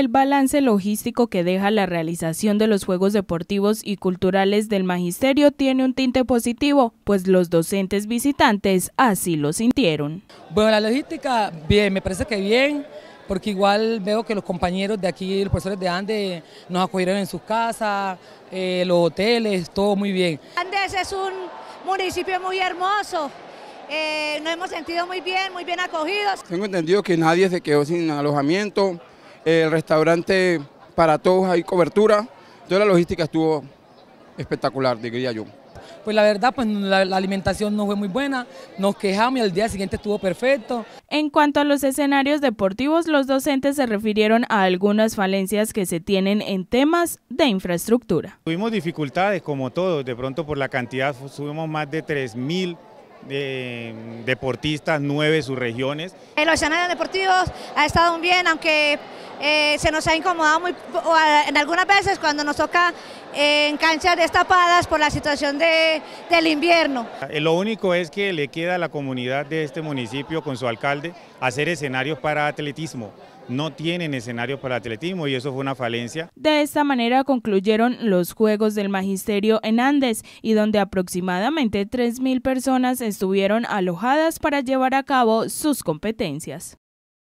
el balance logístico que deja la realización de los Juegos Deportivos y Culturales del Magisterio tiene un tinte positivo, pues los docentes visitantes así lo sintieron. Bueno, la logística, bien, me parece que bien, porque igual veo que los compañeros de aquí, los profesores de Andes, nos acogieron en sus casas, eh, los hoteles, todo muy bien. Andes es un municipio muy hermoso, eh, nos hemos sentido muy bien, muy bien acogidos. Tengo entendido que nadie se quedó sin alojamiento, el restaurante para todos hay cobertura, entonces la logística estuvo espectacular, diría yo. Pues la verdad, pues la, alimentación no fue muy buena, nos quejamos y al día siguiente estuvo perfecto. En cuanto a los escenarios deportivos, los docentes se refirieron a algunas falencias que se tienen en temas de infraestructura. Tuvimos dificultades como todos, de pronto por la cantidad, subimos más de 3.000 de eh, deportistas, nueve En Los escenarios deportivos ha estado bien, aunque eh, se nos ha incomodado muy, en algunas veces cuando nos toca eh, en canchas destapadas por la situación del invierno. Eh, lo único es que le queda a la comunidad de este municipio con su alcalde hacer escenarios para atletismo no tienen escenario para atletismo y eso fue una falencia. De esta manera concluyeron los Juegos del Magisterio en Andes y donde aproximadamente 3.000 personas estuvieron alojadas para llevar a cabo sus competencias.